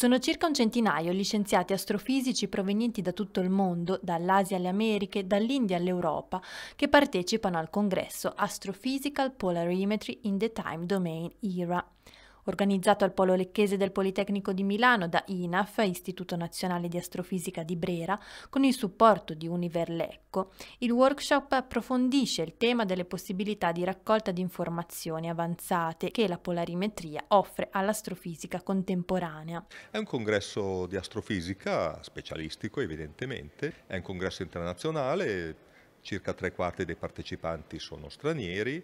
Sono circa un centinaio gli scienziati astrofisici provenienti da tutto il mondo, dall'Asia alle Americhe, dall'India all'Europa, che partecipano al congresso Astrophysical Polarimetry in the Time Domain ERA organizzato al Polo Lecchese del Politecnico di Milano da INAF, Istituto Nazionale di Astrofisica di Brera, con il supporto di Univerlecco, il workshop approfondisce il tema delle possibilità di raccolta di informazioni avanzate che la polarimetria offre all'astrofisica contemporanea. È un congresso di astrofisica specialistico evidentemente, è un congresso internazionale, circa tre quarti dei partecipanti sono stranieri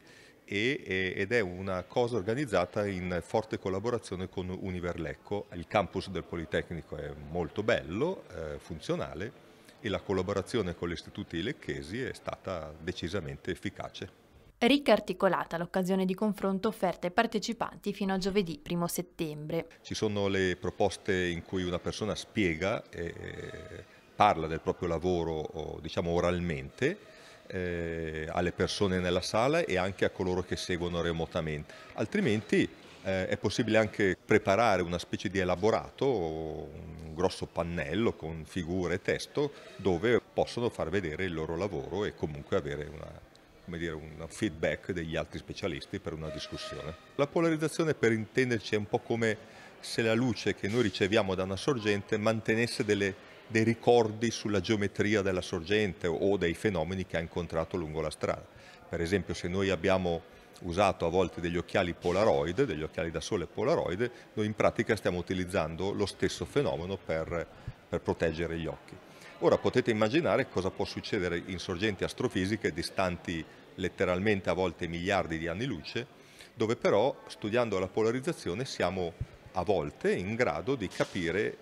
e, ed è una cosa organizzata in forte collaborazione con Univerlecco. Il campus del Politecnico è molto bello, eh, funzionale e la collaborazione con gli istituti lecchesi è stata decisamente efficace. Ricca articolata l'occasione di confronto offerta ai partecipanti fino a giovedì 1 settembre. Ci sono le proposte in cui una persona spiega, eh, parla del proprio lavoro diciamo oralmente eh, alle persone nella sala e anche a coloro che seguono remotamente. Altrimenti eh, è possibile anche preparare una specie di elaborato, un grosso pannello con figure e testo dove possono far vedere il loro lavoro e comunque avere una, dire, un feedback degli altri specialisti per una discussione. La polarizzazione per intenderci è un po' come se la luce che noi riceviamo da una sorgente mantenesse delle dei ricordi sulla geometria della sorgente o dei fenomeni che ha incontrato lungo la strada. Per esempio se noi abbiamo usato a volte degli occhiali polaroid, degli occhiali da sole polaroid, noi in pratica stiamo utilizzando lo stesso fenomeno per, per proteggere gli occhi. Ora potete immaginare cosa può succedere in sorgenti astrofisiche distanti letteralmente a volte miliardi di anni luce, dove però studiando la polarizzazione siamo a volte in grado di capire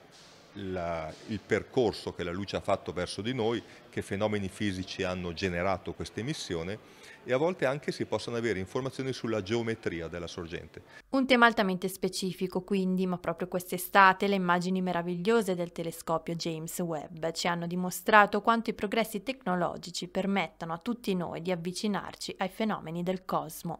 la, il percorso che la luce ha fatto verso di noi, che fenomeni fisici hanno generato questa emissione e a volte anche si possono avere informazioni sulla geometria della sorgente. Un tema altamente specifico quindi, ma proprio quest'estate le immagini meravigliose del telescopio James Webb ci hanno dimostrato quanto i progressi tecnologici permettano a tutti noi di avvicinarci ai fenomeni del cosmo.